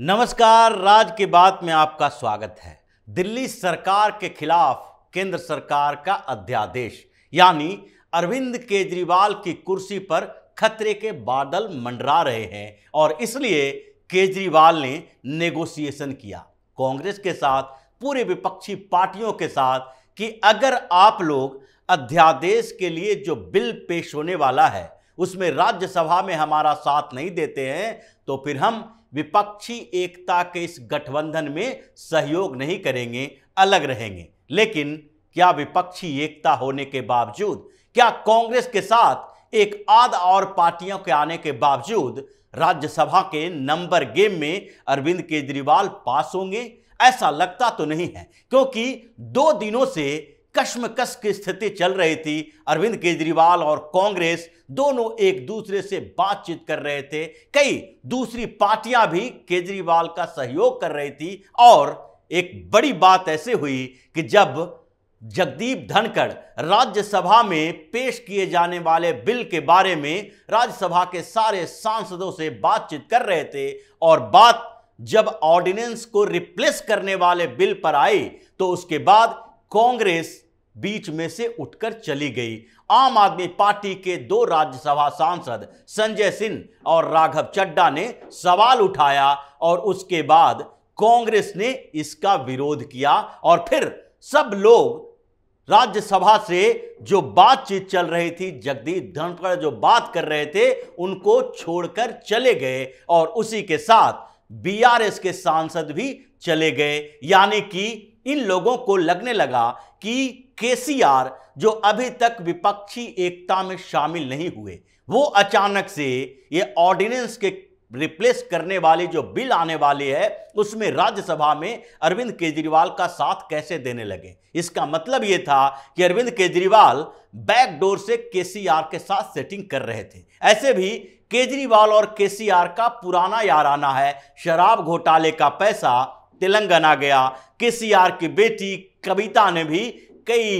नमस्कार राज की बात में आपका स्वागत है दिल्ली सरकार के खिलाफ केंद्र सरकार का अध्यादेश यानी अरविंद केजरीवाल की कुर्सी पर खतरे के बादल मंडरा रहे हैं और इसलिए केजरीवाल ने नेगोशिएशन किया कांग्रेस के साथ पूरे विपक्षी पार्टियों के साथ कि अगर आप लोग अध्यादेश के लिए जो बिल पेश होने वाला है उसमें राज्यसभा में हमारा साथ नहीं देते हैं तो फिर हम विपक्षी एकता के इस गठबंधन में सहयोग नहीं करेंगे अलग रहेंगे लेकिन क्या विपक्षी एकता होने के बावजूद क्या कांग्रेस के साथ एक आध और पार्टियों के आने के बावजूद राज्यसभा के नंबर गेम में अरविंद केजरीवाल पास होंगे ऐसा लगता तो नहीं है क्योंकि दो दिनों से कश्मकश की स्थिति चल रही थी अरविंद केजरीवाल और कांग्रेस दोनों एक दूसरे से बातचीत कर रहे थे कई दूसरी पार्टियां भी केजरीवाल का सहयोग कर रही थी और एक बड़ी बात ऐसे हुई कि जब जगदीप धनखड़ राज्यसभा में पेश किए जाने वाले बिल के बारे में राज्यसभा के सारे सांसदों से बातचीत कर रहे थे और बात जब ऑर्डिनेंस को रिप्लेस करने वाले बिल पर आई तो उसके बाद कांग्रेस बीच में से उठकर चली गई आम आदमी पार्टी के दो राज्यसभा सांसद संजय सिंह और राघव चड्डा ने सवाल उठाया और उसके बाद कांग्रेस ने इसका विरोध किया और फिर सब लोग राज्यसभा से जो बातचीत चल रही थी जगदीप धनखड़ जो बात कर रहे थे उनको छोड़कर चले गए और उसी के साथ बीआरएस के सांसद भी चले गए यानी कि इन लोगों को लगने लगा कि केसीआर जो अभी तक विपक्षी एकता में शामिल नहीं हुए वो अचानक से ये ऑर्डिनेंस के रिप्लेस करने वाले जो बिल आने वाले हैं उसमें राज्यसभा में अरविंद केजरीवाल का साथ कैसे देने लगे इसका मतलब ये था कि अरविंद केजरीवाल बैकडोर से केसीआर के साथ सेटिंग कर रहे थे ऐसे भी केजरीवाल और केसीआर का पुराना याराना है शराब घोटाले का पैसा तेलंगाना गया के सी आर की बेटी कविता ने भी कई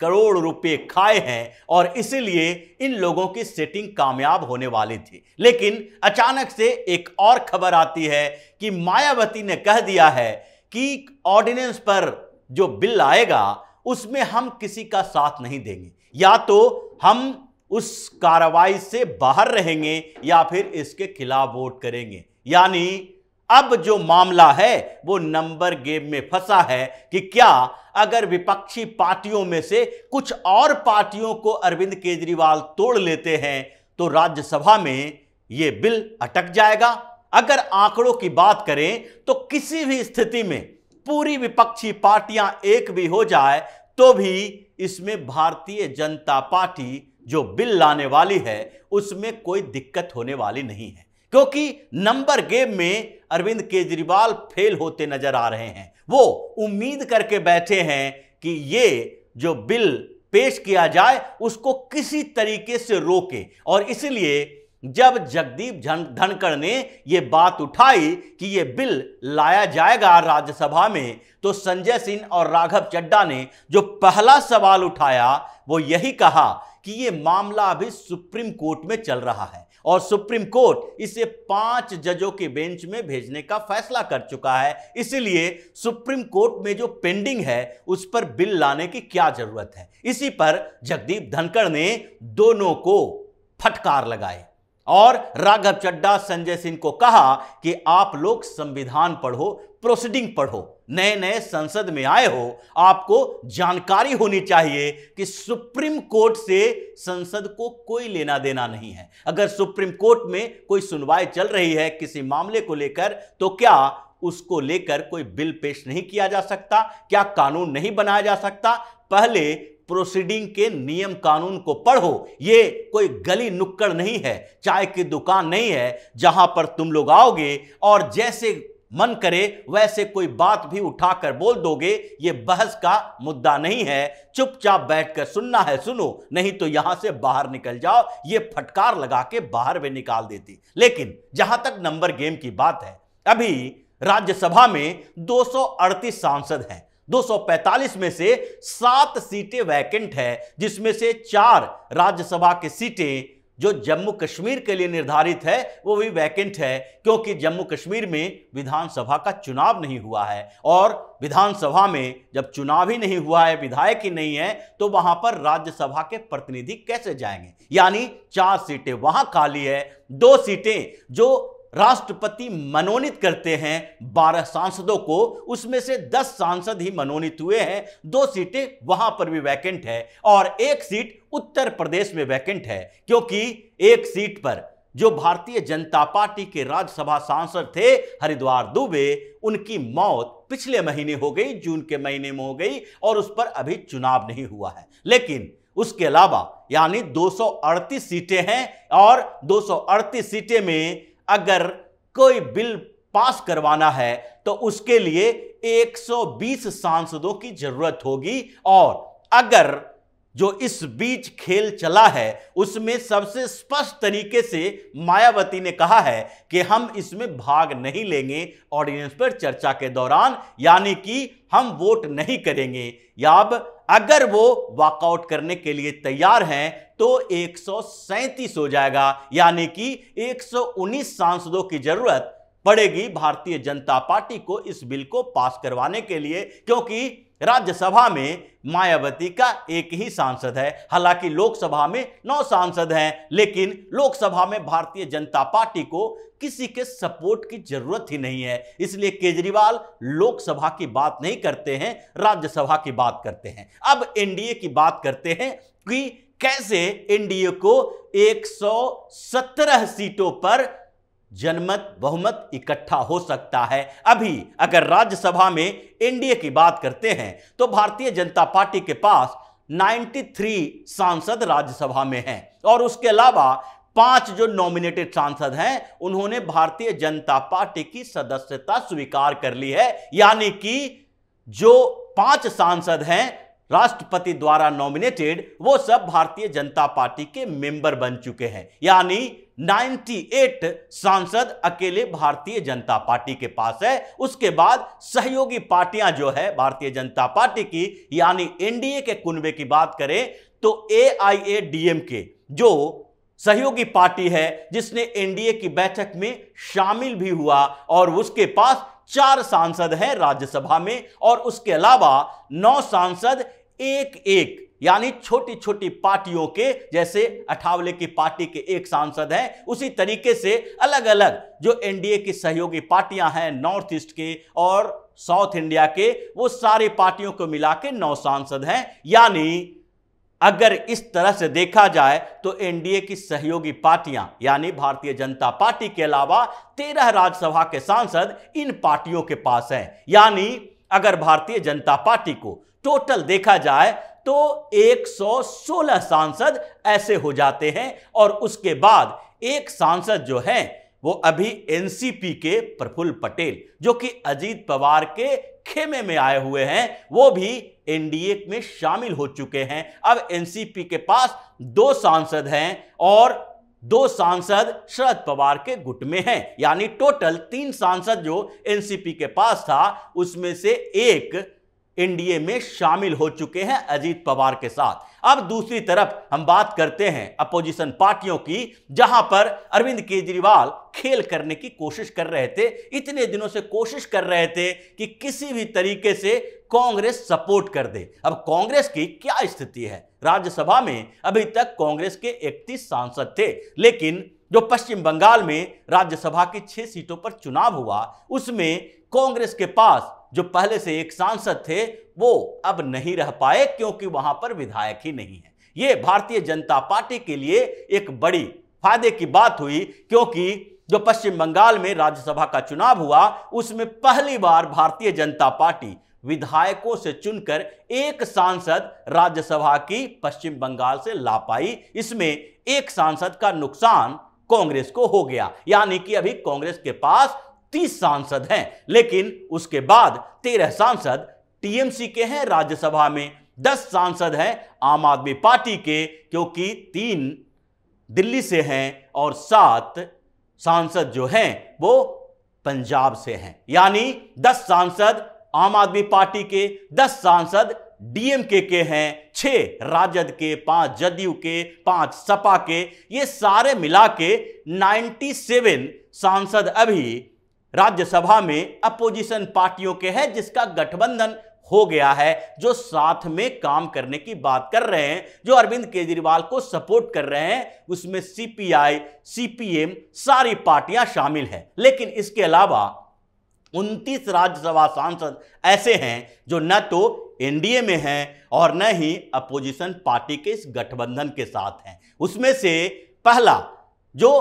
करोड़ रुपए खाए हैं और इसीलिए इन लोगों की सेटिंग कामयाब होने वाली थी लेकिन अचानक से एक और खबर आती है कि मायावती ने कह दिया है कि ऑर्डिनेंस पर जो बिल आएगा उसमें हम किसी का साथ नहीं देंगे या तो हम उस कार्रवाई से बाहर रहेंगे या फिर इसके खिलाफ वोट करेंगे यानी अब जो मामला है वो नंबर गेम में फंसा है कि क्या अगर विपक्षी पार्टियों में से कुछ और पार्टियों को अरविंद केजरीवाल तोड़ लेते हैं तो राज्यसभा में ये बिल अटक जाएगा अगर आंकड़ों की बात करें तो किसी भी स्थिति में पूरी विपक्षी पार्टियां एक भी हो जाए तो भी इसमें भारतीय जनता पार्टी जो बिल लाने वाली है उसमें कोई दिक्कत होने वाली नहीं है क्योंकि नंबर गेम में अरविंद केजरीवाल फेल होते नजर आ रहे हैं वो उम्मीद करके बैठे हैं कि ये जो बिल पेश किया जाए उसको किसी तरीके से रोके और इसलिए जब जगदीप धनखड़ ने यह बात उठाई कि यह बिल लाया जाएगा राज्यसभा में तो संजय सिंह और राघव चड्डा ने जो पहला सवाल उठाया वो यही कहा कि यह मामला अभी सुप्रीम कोर्ट में चल रहा है और सुप्रीम कोर्ट इसे पांच जजों के बेंच में भेजने का फैसला कर चुका है इसलिए सुप्रीम कोर्ट में जो पेंडिंग है उस पर बिल लाने की क्या जरूरत है इसी पर जगदीप धनखड़ ने दोनों को फटकार लगाई और राघव चड्डा संजय सिंह को कहा कि आप लोग संविधान पढ़ो प्रोसीडिंग पढ़ो नए नए संसद में आए हो आपको जानकारी होनी चाहिए कि सुप्रीम कोर्ट से संसद को कोई लेना देना नहीं है अगर सुप्रीम कोर्ट में कोई सुनवाई चल रही है किसी मामले को लेकर तो क्या उसको लेकर कोई बिल पेश नहीं किया जा सकता क्या कानून नहीं बनाया जा सकता पहले प्रोसीडिंग के नियम कानून को पढ़ो ये कोई गली नुक्कड़ नहीं है चाय की दुकान नहीं है जहां पर तुम लोग आओगे और जैसे मन करे वैसे कोई बात भी उठाकर बोल दोगे ये बहस का मुद्दा नहीं है चुपचाप बैठकर सुनना है सुनो नहीं तो यहां से बाहर निकल जाओ ये फटकार लगा के बाहर भी निकाल देती लेकिन जहां तक नंबर गेम की बात है अभी राज्यसभा में 238 सांसद हैं 245 में से सात सीटें वैकेंट है जिसमें से चार राज्यसभा की सीटें जो जम्मू कश्मीर के लिए निर्धारित है वो भी वैकेंट है क्योंकि जम्मू कश्मीर में विधानसभा का चुनाव नहीं हुआ है और विधानसभा में जब चुनाव ही नहीं हुआ है विधायक ही नहीं है तो वहां पर राज्यसभा के प्रतिनिधि कैसे जाएंगे यानी चार सीटें वहां खाली है दो सीटें जो राष्ट्रपति मनोनीत करते हैं बारह सांसदों को उसमें से दस सांसद ही मनोनीत हुए हैं दो सीटें वहां पर भी वैकेंट है और एक सीट उत्तर प्रदेश में वैकेंट है क्योंकि एक सीट पर जो भारतीय जनता पार्टी के राज्यसभा सांसद थे हरिद्वार दुबे उनकी मौत पिछले महीने हो गई जून के महीने में हो गई और उस पर अभी चुनाव नहीं हुआ है लेकिन उसके अलावा यानी दो सीटें हैं और दो सीटें में अगर कोई बिल पास करवाना है तो उसके लिए 120 सांसदों की जरूरत होगी और अगर जो इस बीच खेल चला है उसमें सबसे स्पष्ट तरीके से मायावती ने कहा है कि हम इसमें भाग नहीं लेंगे ऑर्डिनेंस पर चर्चा के दौरान यानी कि हम वोट नहीं करेंगे या अब अगर वो वॉकआउट करने के लिए तैयार हैं तो एक हो जाएगा यानी कि 119 सांसदों की जरूरत पड़ेगी भारतीय जनता पार्टी को इस बिल को पास करवाने के लिए क्योंकि राज्यसभा में मायावती का एक ही सांसद है हालांकि लोकसभा में नौ सांसद हैं लेकिन लोकसभा में भारतीय जनता पार्टी को किसी के सपोर्ट की जरूरत ही नहीं है इसलिए केजरीवाल लोकसभा की बात नहीं करते हैं राज्यसभा की बात करते हैं अब एनडीए की बात करते हैं कि कैसे एनडीए को 117 सीटों पर जनमत बहुमत इकट्ठा हो सकता है अभी अगर राज्यसभा में एनडीए की बात करते हैं तो भारतीय जनता पार्टी के पास 93 सांसद राज्यसभा में हैं और उसके अलावा पांच जो नॉमिनेटेड सांसद हैं उन्होंने भारतीय जनता पार्टी की सदस्यता स्वीकार कर ली है यानी कि जो पांच सांसद हैं राष्ट्रपति द्वारा नॉमिनेटेड वो सब भारतीय जनता पार्टी के मेंबर बन चुके हैं यानी 98 सांसद अकेले भारतीय जनता पार्टी के पास है उसके बाद सहयोगी पार्टियां जो है भारतीय जनता पार्टी की यानी एनडीए के कुनबे की बात करें तो ए आई ए के जो सहयोगी पार्टी है जिसने एनडीए की बैठक में शामिल भी हुआ और उसके पास चार सांसद हैं राज्यसभा में और उसके अलावा नौ सांसद एक एक यानी छोटी छोटी पार्टियों के जैसे अठावले की पार्टी के एक सांसद हैं उसी तरीके से अलग अलग जो एनडीए की सहयोगी पार्टियां हैं नॉर्थ ईस्ट के और साउथ इंडिया के वो सारी पार्टियों को मिला के नौ सांसद हैं यानी अगर इस तरह से देखा जाए तो एनडीए की सहयोगी पार्टियां यानी भारतीय जनता पार्टी के अलावा तेरह राज्यसभा के सांसद इन पार्टियों के पास हैं यानी अगर भारतीय जनता पार्टी को टोटल देखा जाए तो 116 सांसद ऐसे हो जाते हैं और उसके बाद एक सांसद जो है वो अभी एनसीपी के प्रफुल्ल पटेल जो कि अजीत पवार के खेमे में आए हुए हैं वो भी एनडीए में शामिल हो चुके हैं अब एनसीपी के पास दो सांसद हैं और दो सांसद शरद पवार के गुट में हैं यानी टोटल तीन सांसद जो एनसीपी के पास था उसमें से एक एनडीए में शामिल हो चुके हैं अजीत पवार के साथ अब दूसरी तरफ हम बात करते हैं अपोजिशन पार्टियों की जहां पर अरविंद केजरीवाल खेल करने की कोशिश कर रहे थे इतने दिनों से कोशिश कर रहे थे कि किसी भी तरीके से कांग्रेस सपोर्ट कर दे अब कांग्रेस की क्या स्थिति है राज्यसभा में अभी तक कांग्रेस के 31 सांसद थे लेकिन जो पश्चिम बंगाल में राज्यसभा की छह सीटों पर चुनाव हुआ उसमें कांग्रेस के पास जो पहले से एक सांसद थे वो अब नहीं रह पाए क्योंकि वहां पर विधायक ही नहीं है ये भारतीय जनता पार्टी के लिए एक बड़ी फायदे की बात हुई क्योंकि जो पश्चिम बंगाल में राज्यसभा का चुनाव हुआ उसमें पहली बार भारतीय जनता पार्टी विधायकों से चुनकर एक सांसद राज्यसभा की पश्चिम बंगाल से ला पाई इसमें एक सांसद का नुकसान कांग्रेस को हो गया यानी कि अभी कांग्रेस के पास तीस सांसद हैं लेकिन उसके बाद तेरह सांसद टीएमसी के हैं राज्यसभा में दस सांसद हैं आम आदमी पार्टी के क्योंकि तीन दिल्ली से हैं और सात सांसद जो हैं वो पंजाब से हैं यानी दस सांसद आम आदमी पार्टी के दस सांसद डीएमके के हैं छह राजद के पांच जदयू के पांच सपा के ये सारे मिला के सेवन सांसद अभी राज्यसभा में अपोजिशन पार्टियों के हैं जिसका गठबंधन हो गया है जो साथ में काम करने की बात कर रहे हैं जो अरविंद केजरीवाल को सपोर्ट कर रहे हैं उसमें सीपीआई सीपीएम सारी पार्टियां शामिल हैं लेकिन इसके अलावा उनतीस राज्यसभा सांसद ऐसे हैं जो न तो एनडीए में हैं और न ही अपोजिशन पार्टी के इस गठबंधन के साथ हैं उसमें से पहला जो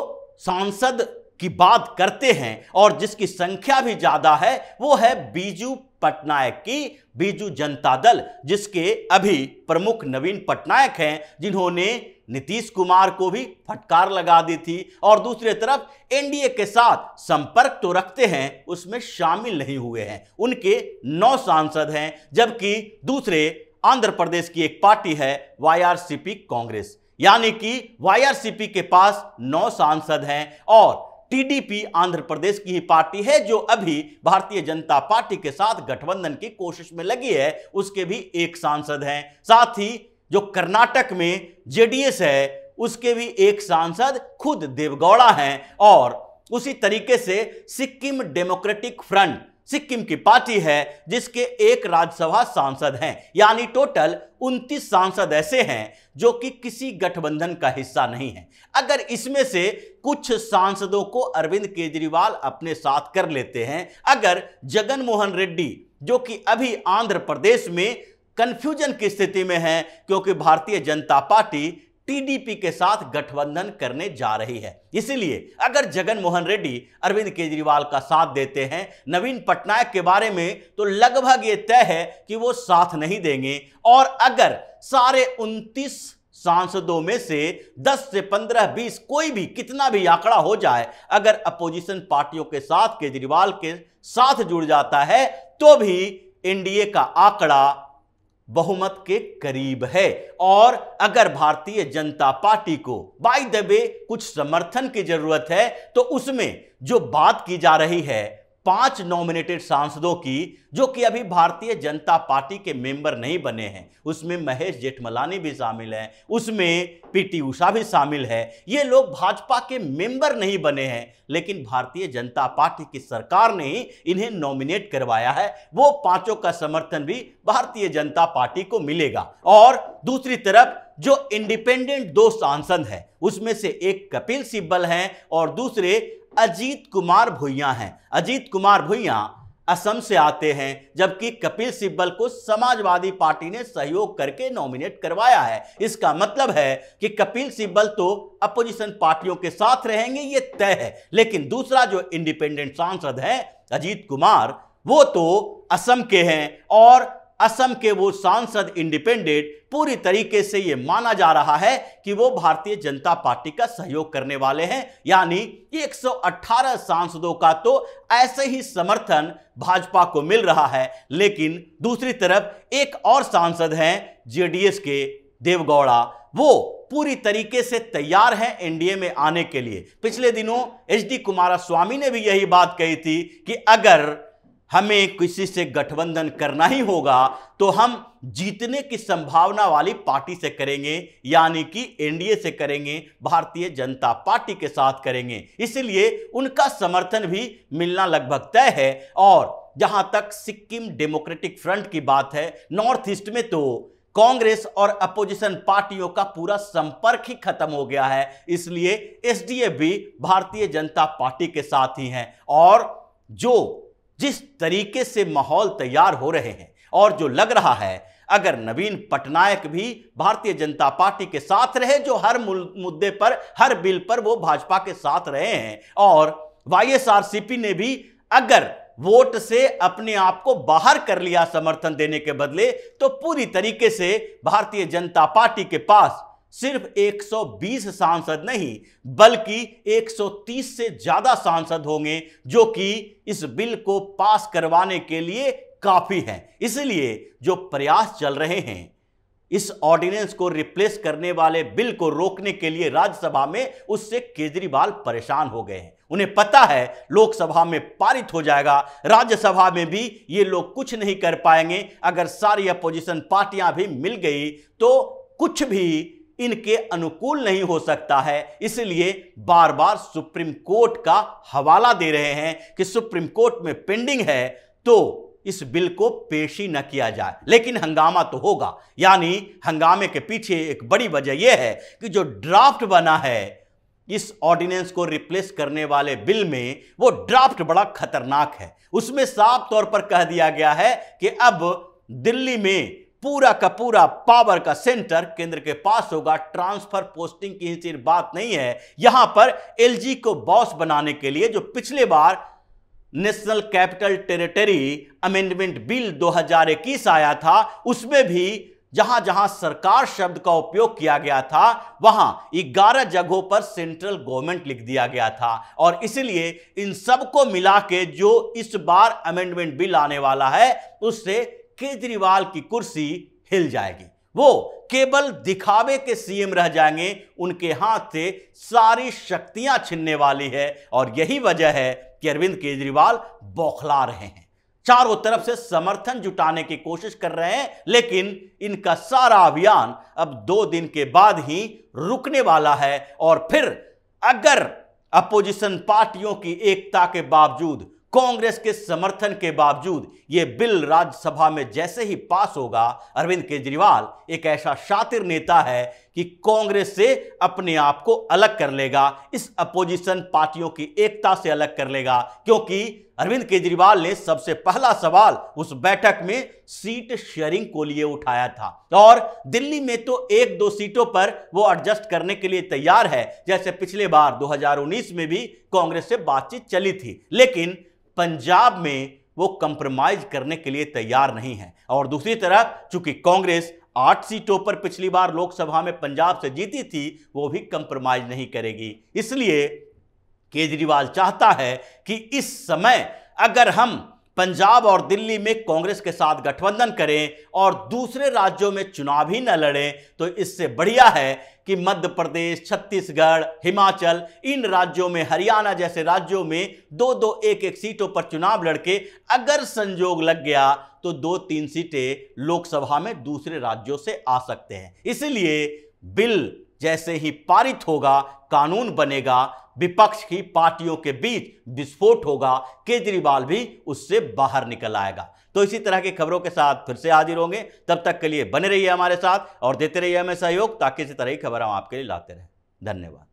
सांसद की बात करते हैं और जिसकी संख्या भी ज्यादा है वो है बीजू पटनायक की बीजू जनता दल जिसके अभी प्रमुख नवीन पटनायक हैं जिन्होंने नीतीश कुमार को भी फटकार लगा दी थी और दूसरे तरफ एनडीए के साथ संपर्क तो रखते हैं उसमें शामिल नहीं हुए हैं उनके नौ सांसद हैं जबकि दूसरे आंध्र प्रदेश की एक पार्टी है वाईआरसीपी कांग्रेस यानी कि वाईआरसीपी के पास नौ सांसद हैं और टीडीपी आंध्र प्रदेश की ही पार्टी है जो अभी भारतीय जनता पार्टी के साथ गठबंधन की कोशिश में लगी है उसके भी एक सांसद हैं साथ ही जो कर्नाटक में जेडीएस है उसके भी एक सांसद खुद देवगौड़ा हैं और उसी तरीके से सिक्किम डेमोक्रेटिक फ्रंट सिक्किम की पार्टी है जिसके एक राज्यसभा सांसद हैं यानी टोटल 29 सांसद ऐसे हैं जो कि किसी गठबंधन का हिस्सा नहीं है अगर इसमें से कुछ सांसदों को अरविंद केजरीवाल अपने साथ कर लेते हैं अगर जगनमोहन रेड्डी जो कि अभी आंध्र प्रदेश में कंफ्यूजन की स्थिति में है क्योंकि भारतीय जनता पार्टी टीडीपी के साथ गठबंधन करने जा रही है इसीलिए अगर जगन मोहन रेड्डी अरविंद केजरीवाल का साथ देते हैं नवीन पटनायक के बारे में तो लगभग ये तय है कि वो साथ नहीं देंगे और अगर सारे उनतीस सांसदों में से 10 से 15, 20 कोई भी कितना भी आंकड़ा हो जाए अगर अपोजिशन पार्टियों के साथ केजरीवाल के साथ जुड़ जाता है तो भी एनडीए का आंकड़ा बहुमत के करीब है और अगर भारतीय जनता पार्टी को बाई द कुछ समर्थन की जरूरत है तो उसमें जो बात की जा रही है पांच नॉमिनेटेड सांसदों की जो कि अभी भारतीय जनता पार्टी के मेंबर नहीं बने हैं उसमें महेश जेठमलानी भी शामिल हैं उसमें पीटी उषा भी शामिल है ये लोग भाजपा के मेंबर नहीं बने हैं लेकिन भारतीय जनता पार्टी की सरकार ने इन्हें नॉमिनेट करवाया है वो पांचों का समर्थन भी भारतीय जनता पार्टी को मिलेगा और दूसरी तरफ जो इंडिपेंडेंट दो सांसद हैं उसमें से एक कपिल सिब्बल हैं और दूसरे अजीत कुमार भुइया हैं अजीत कुमार भुइया असम से आते हैं जबकि कपिल सिब्बल को समाजवादी पार्टी ने सहयोग करके नॉमिनेट करवाया है इसका मतलब है कि कपिल सिब्बल तो अपोजिशन पार्टियों के साथ रहेंगे ये तय है लेकिन दूसरा जो इंडिपेंडेंट सांसद है अजीत कुमार वो तो असम के हैं और असम के वो सांसद इंडिपेंडेंट पूरी तरीके से ये माना जा रहा है कि वो भारतीय जनता पार्टी का सहयोग करने वाले हैं यानी 118 सांसदों का तो ऐसे ही समर्थन भाजपा को मिल रहा है लेकिन दूसरी तरफ एक और सांसद हैं जेडीएस के देवगौड़ा वो पूरी तरीके से तैयार हैं एनडीए में आने के लिए पिछले दिनों एच डी स्वामी ने भी यही बात कही थी कि अगर हमें किसी से गठबंधन करना ही होगा तो हम जीतने की संभावना वाली पार्टी से करेंगे यानी कि एनडीए से करेंगे भारतीय जनता पार्टी के साथ करेंगे इसलिए उनका समर्थन भी मिलना लगभग तय है और जहां तक सिक्किम डेमोक्रेटिक फ्रंट की बात है नॉर्थ ईस्ट में तो कांग्रेस और अपोजिशन पार्टियों का पूरा संपर्क ही खत्म हो गया है इसलिए एसडीएफ भी भारतीय जनता पार्टी के साथ ही हैं और जो जिस तरीके से माहौल तैयार हो रहे हैं और जो लग रहा है अगर नवीन पटनायक भी भारतीय जनता पार्टी के साथ रहे जो हर मुद्दे पर हर बिल पर वो भाजपा के साथ रहे हैं और वाईएसआरसीपी ने भी अगर वोट से अपने आप को बाहर कर लिया समर्थन देने के बदले तो पूरी तरीके से भारतीय जनता पार्टी के पास सिर्फ 120 सांसद नहीं बल्कि 130 से ज्यादा सांसद होंगे जो कि इस बिल को पास करवाने के लिए काफी हैं इसलिए जो प्रयास चल रहे हैं इस ऑर्डिनेंस को रिप्लेस करने वाले बिल को रोकने के लिए राज्यसभा में उससे केजरीवाल परेशान हो गए हैं उन्हें पता है लोकसभा में पारित हो जाएगा राज्यसभा में भी ये लोग कुछ नहीं कर पाएंगे अगर सारी अपोजिशन पार्टियां भी मिल गई तो कुछ भी इनके अनुकूल नहीं हो सकता है इसलिए बार बार सुप्रीम कोर्ट का हवाला दे रहे हैं कि सुप्रीम कोर्ट में पेंडिंग है तो इस बिल को पेशी न किया जाए लेकिन हंगामा तो होगा यानी हंगामे के पीछे एक बड़ी वजह यह है कि जो ड्राफ्ट बना है इस ऑर्डिनेंस को रिप्लेस करने वाले बिल में वो ड्राफ्ट बड़ा खतरनाक है उसमें साफ तौर पर कह दिया गया है कि अब दिल्ली में पूरा का पूरा पावर का सेंटर केंद्र के पास होगा ट्रांसफर पोस्टिंग की सिर्फ बात नहीं है यहां पर एलजी को बॉस बनाने के लिए जो पिछले बार National Capital Territory Amendment Bill 2021 आया था उसमें भी जहां जहां सरकार शब्द का उपयोग किया गया था वहां 11 जगहों पर सेंट्रल गवर्नमेंट लिख दिया गया था और इसलिए इन सबको मिला के जो इस बार अमेंडमेंट बिल आने वाला है उससे केजरीवाल की कुर्सी हिल जाएगी वो केवल दिखावे के सीएम रह जाएंगे उनके हाथ से सारी शक्तियां छिनने वाली है और यही वजह है कि अरविंद केजरीवाल बौखला रहे हैं चारों तरफ से समर्थन जुटाने की कोशिश कर रहे हैं लेकिन इनका सारा अभियान अब दो दिन के बाद ही रुकने वाला है और फिर अगर अपोजिशन पार्टियों की एकता के बावजूद कांग्रेस के समर्थन के बावजूद यह बिल राज्यसभा में जैसे ही पास होगा अरविंद केजरीवाल एक ऐसा शातिर नेता है कि कांग्रेस से अपने आप को अलग कर लेगा इस अपोजिशन पार्टियों की एकता से अलग कर लेगा क्योंकि अरविंद केजरीवाल ने सबसे पहला सवाल उस बैठक में सीट शेयरिंग को लिए उठाया था और दिल्ली में तो एक दो सीटों पर वो एडजस्ट करने के लिए तैयार है जैसे पिछले बार 2019 में भी कांग्रेस से बातचीत चली थी लेकिन पंजाब में वो कंप्रोमाइज करने के लिए तैयार नहीं है और दूसरी तरफ चूंकि कांग्रेस आठ सीटों पर पिछली बार लोकसभा में पंजाब से जीती थी वो भी कंप्रोमाइज नहीं करेगी इसलिए केजरीवाल चाहता है कि इस समय अगर हम पंजाब और दिल्ली में कांग्रेस के साथ गठबंधन करें और दूसरे राज्यों में चुनाव ही न लड़ें तो इससे बढ़िया है कि मध्य प्रदेश छत्तीसगढ़ हिमाचल इन राज्यों में हरियाणा जैसे राज्यों में दो दो एक एक सीटों पर चुनाव लड़के अगर संजोग लग गया तो दो तीन सीटें लोकसभा में दूसरे राज्यों से आ सकते हैं इसलिए बिल जैसे ही पारित होगा कानून बनेगा विपक्ष की पार्टियों के बीच विस्फोट होगा केजरीवाल भी उससे बाहर निकल आएगा तो इसी तरह की खबरों के साथ फिर से हाजिर होंगे तब तक के लिए बने रहिए हमारे साथ और देते रहिए हमें सहयोग ताकि इसी तरह की खबर हम आपके लिए लाते रहें धन्यवाद